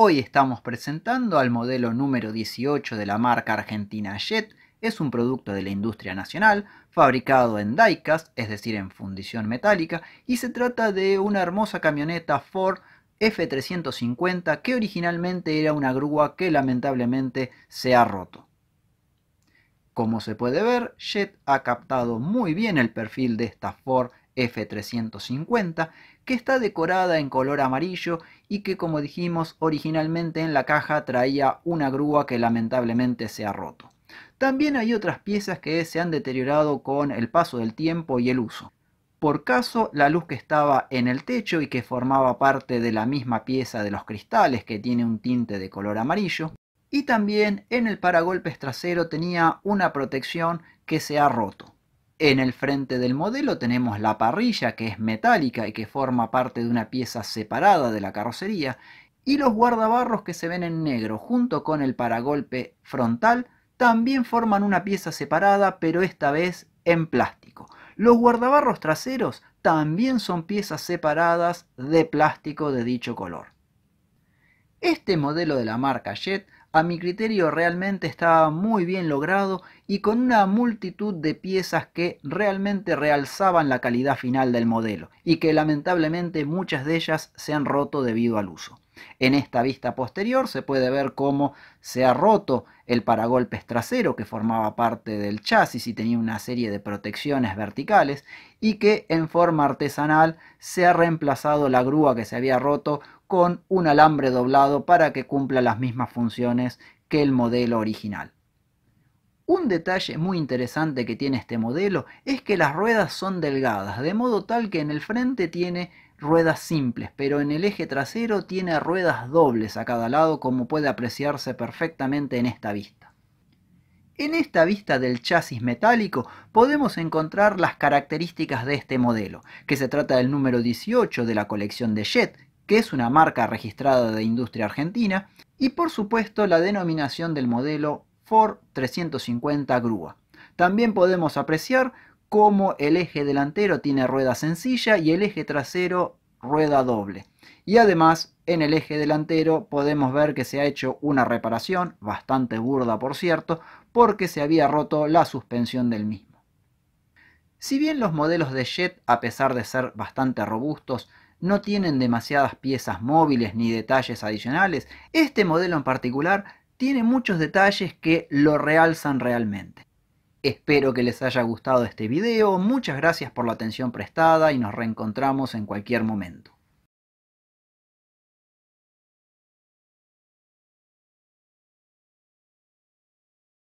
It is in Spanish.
Hoy estamos presentando al modelo número 18 de la marca argentina Jet. Es un producto de la industria nacional, fabricado en diecast, es decir, en fundición metálica, y se trata de una hermosa camioneta Ford F350 que originalmente era una grúa que lamentablemente se ha roto. Como se puede ver, Jet ha captado muy bien el perfil de esta Ford F350, que está decorada en color amarillo y que como dijimos originalmente en la caja traía una grúa que lamentablemente se ha roto. También hay otras piezas que se han deteriorado con el paso del tiempo y el uso. Por caso, la luz que estaba en el techo y que formaba parte de la misma pieza de los cristales que tiene un tinte de color amarillo. Y también en el paragolpes trasero tenía una protección que se ha roto. En el frente del modelo tenemos la parrilla que es metálica y que forma parte de una pieza separada de la carrocería y los guardabarros que se ven en negro junto con el paragolpe frontal también forman una pieza separada pero esta vez en plástico. Los guardabarros traseros también son piezas separadas de plástico de dicho color. Este modelo de la marca Jet a mi criterio realmente estaba muy bien logrado y con una multitud de piezas que realmente realzaban la calidad final del modelo y que lamentablemente muchas de ellas se han roto debido al uso. En esta vista posterior se puede ver cómo se ha roto el paragolpes trasero que formaba parte del chasis y tenía una serie de protecciones verticales y que en forma artesanal se ha reemplazado la grúa que se había roto con un alambre doblado para que cumpla las mismas funciones que el modelo original. Un detalle muy interesante que tiene este modelo es que las ruedas son delgadas, de modo tal que en el frente tiene ruedas simples, pero en el eje trasero tiene ruedas dobles a cada lado como puede apreciarse perfectamente en esta vista. En esta vista del chasis metálico podemos encontrar las características de este modelo, que se trata del número 18 de la colección de Jet, que es una marca registrada de industria argentina, y por supuesto la denominación del modelo Ford 350 grúa. También podemos apreciar cómo el eje delantero tiene rueda sencilla y el eje trasero rueda doble. Y además en el eje delantero podemos ver que se ha hecho una reparación, bastante burda por cierto, porque se había roto la suspensión del mismo. Si bien los modelos de Jet, a pesar de ser bastante robustos, no tienen demasiadas piezas móviles ni detalles adicionales, este modelo en particular tiene muchos detalles que lo realzan realmente. Espero que les haya gustado este video, muchas gracias por la atención prestada y nos reencontramos en cualquier momento.